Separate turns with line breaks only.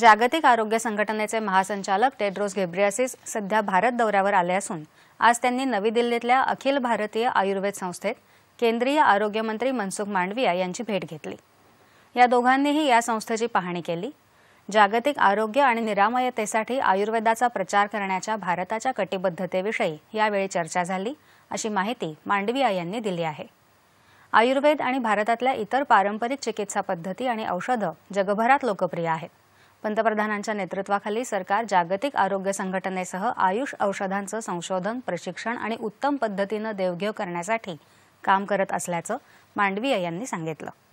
जागतिक आरोग्य संघटनेचे महासंचालक टेड्रोस घेब्रियासिस सध्या भारत दौऱ्यावर आले असून आज त्यांनी नवी दिल्लीतल्या अखिल भारतीय आयुर्वेद संस्थेत केंद्रीय आरोग्यमंत्री मनसुख मांडविया यांची भेट घेतली या दोघांनीही या संस्थेची पाहणी केली जागतिक आरोग्य आणि निरामयतेसाठी आयुर्वेदाचा प्रचार करण्याच्या भारताच्या कटिबद्धतेविषयी यावेळी चर्चा झाली अशी माहिती मांडविया यांनी दिली आहे आयुर्वेद आणि भारतातल्या इतर पारंपरिक चिकित्सा पद्धती आणि औषधं जगभरात लोकप्रिय आहेत पंतप्रधानांच्या नेतृत्वाखाली सरकार जागतिक आरोग्य संघटनेसह आयुष औषधांचं संशोधन प्रशिक्षण आणि उत्तम पद्धतीनं देवघेव करण्यासाठी काम करत असल्याचं मांडवीय यांनी सांगितलं